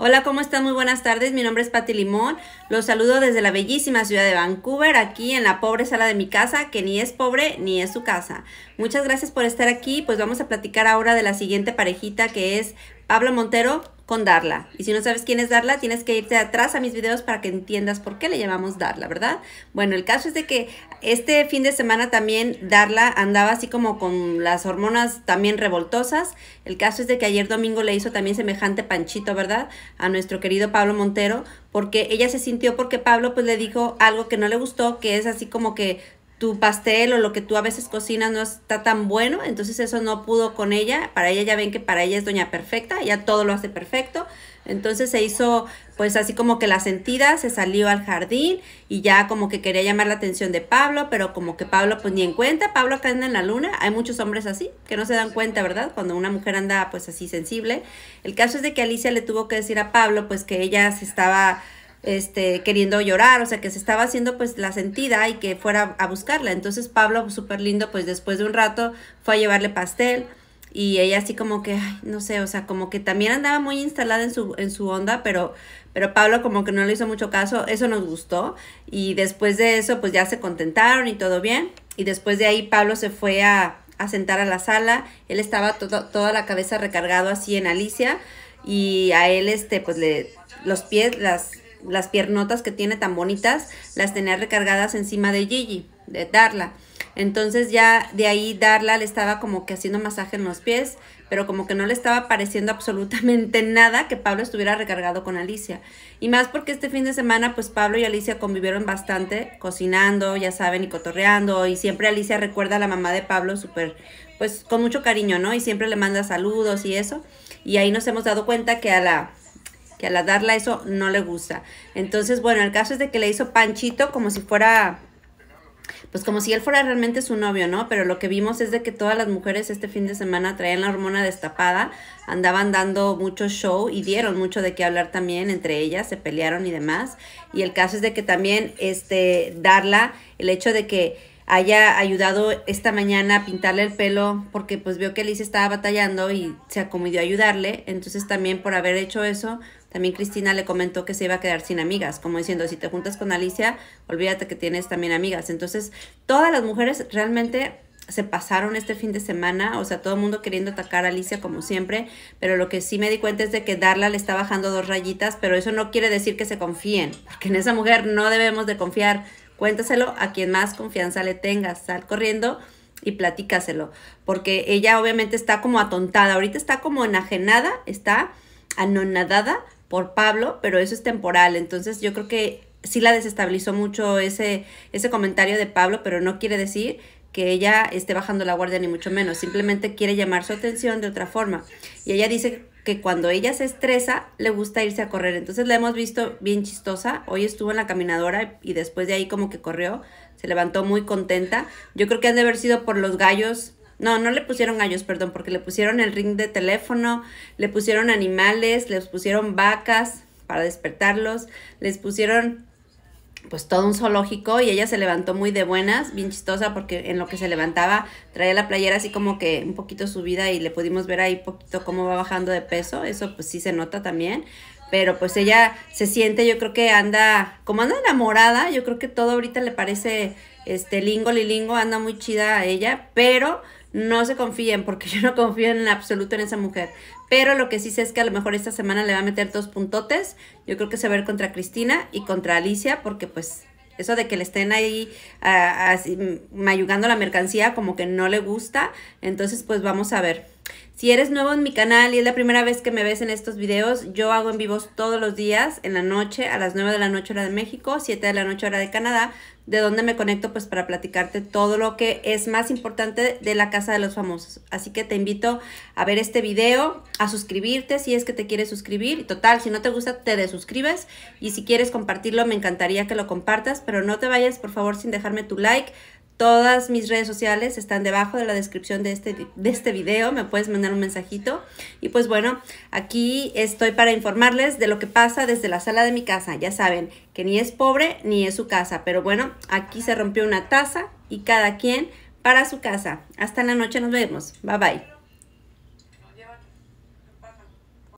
Hola, ¿cómo están? Muy buenas tardes. Mi nombre es Patti Limón. Los saludo desde la bellísima ciudad de Vancouver, aquí en la pobre sala de mi casa, que ni es pobre ni es su casa. Muchas gracias por estar aquí. Pues vamos a platicar ahora de la siguiente parejita que es Pablo Montero con Darla. Y si no sabes quién es Darla, tienes que irte atrás a mis videos para que entiendas por qué le llamamos Darla, ¿verdad? Bueno, el caso es de que este fin de semana también Darla andaba así como con las hormonas también revoltosas. El caso es de que ayer domingo le hizo también semejante panchito, ¿verdad? A nuestro querido Pablo Montero, porque ella se sintió porque Pablo pues le dijo algo que no le gustó, que es así como que tu pastel o lo que tú a veces cocinas no está tan bueno, entonces eso no pudo con ella. Para ella ya ven que para ella es doña perfecta, ella todo lo hace perfecto. Entonces se hizo pues así como que la sentida, se salió al jardín y ya como que quería llamar la atención de Pablo, pero como que Pablo pues ni en cuenta, Pablo acá anda en la luna, hay muchos hombres así que no se dan cuenta, ¿verdad? Cuando una mujer anda pues así sensible. El caso es de que Alicia le tuvo que decir a Pablo pues que ella se estaba este, queriendo llorar, o sea, que se estaba haciendo pues la sentida y que fuera a buscarla. Entonces Pablo, súper lindo, pues después de un rato fue a llevarle pastel y ella así como que, no sé, o sea, como que también andaba muy instalada en su, en su onda, pero, pero Pablo como que no le hizo mucho caso, eso nos gustó y después de eso pues ya se contentaron y todo bien y después de ahí Pablo se fue a, sentar a la sala, él estaba todo, toda la cabeza recargado así en Alicia y a él este pues le los pies las las piernotas que tiene tan bonitas, las tenía recargadas encima de Gigi, de Darla. Entonces ya de ahí Darla le estaba como que haciendo masaje en los pies, pero como que no le estaba pareciendo absolutamente nada que Pablo estuviera recargado con Alicia. Y más porque este fin de semana pues Pablo y Alicia convivieron bastante, cocinando, ya saben, y cotorreando, y siempre Alicia recuerda a la mamá de Pablo super pues con mucho cariño, ¿no? Y siempre le manda saludos y eso. Y ahí nos hemos dado cuenta que a la que a la darla eso no le gusta. Entonces, bueno, el caso es de que le hizo panchito como si fuera pues como si él fuera realmente su novio, ¿no? Pero lo que vimos es de que todas las mujeres este fin de semana traían la hormona destapada, andaban dando mucho show y dieron mucho de qué hablar también entre ellas, se pelearon y demás. Y el caso es de que también, este, Darla, el hecho de que haya ayudado esta mañana a pintarle el pelo, porque pues vio que Alicia estaba batallando y se acomodó a ayudarle. Entonces también por haber hecho eso, también Cristina le comentó que se iba a quedar sin amigas, como diciendo, si te juntas con Alicia, olvídate que tienes también amigas. Entonces todas las mujeres realmente se pasaron este fin de semana, o sea, todo el mundo queriendo atacar a Alicia como siempre, pero lo que sí me di cuenta es de que Darla le está bajando dos rayitas, pero eso no quiere decir que se confíen, porque en esa mujer no debemos de confiar Cuéntaselo a quien más confianza le tengas. Sal corriendo y platícaselo. Porque ella obviamente está como atontada. Ahorita está como enajenada, está anonadada por Pablo, pero eso es temporal. Entonces yo creo que sí la desestabilizó mucho ese, ese comentario de Pablo, pero no quiere decir que ella esté bajando la guardia ni mucho menos, simplemente quiere llamar su atención de otra forma. Y ella dice que cuando ella se estresa le gusta irse a correr. Entonces la hemos visto bien chistosa. Hoy estuvo en la caminadora y después de ahí como que corrió, se levantó muy contenta. Yo creo que han de haber sido por los gallos. No, no le pusieron gallos, perdón, porque le pusieron el ring de teléfono, le pusieron animales, les pusieron vacas para despertarlos, les pusieron pues todo un zoológico y ella se levantó muy de buenas, bien chistosa porque en lo que se levantaba traía la playera así como que un poquito subida y le pudimos ver ahí poquito cómo va bajando de peso, eso pues sí se nota también, pero pues ella se siente, yo creo que anda, como anda enamorada, yo creo que todo ahorita le parece este, Lingo Lilingo anda muy chida a ella, pero no se confíen porque yo no confío en absoluto en esa mujer. Pero lo que sí sé es que a lo mejor esta semana le va a meter dos puntotes. Yo creo que se va a ver contra Cristina y contra Alicia porque pues eso de que le estén ahí ah, así, mm, mayugando la mercancía como que no le gusta. Entonces pues vamos a ver. Si eres nuevo en mi canal y es la primera vez que me ves en estos videos, yo hago en vivos todos los días, en la noche, a las 9 de la noche hora de México, 7 de la noche hora de Canadá, de donde me conecto pues para platicarte todo lo que es más importante de la Casa de los Famosos. Así que te invito a ver este video, a suscribirte si es que te quieres suscribir. Total, si no te gusta, te desuscribes. Y si quieres compartirlo, me encantaría que lo compartas, pero no te vayas por favor sin dejarme tu like Todas mis redes sociales están debajo de la descripción de este, de este video, me puedes mandar un mensajito. Y pues bueno, aquí estoy para informarles de lo que pasa desde la sala de mi casa. Ya saben que ni es pobre ni es su casa, pero bueno, aquí se rompió una taza y cada quien para su casa. Hasta la noche nos vemos. Bye bye.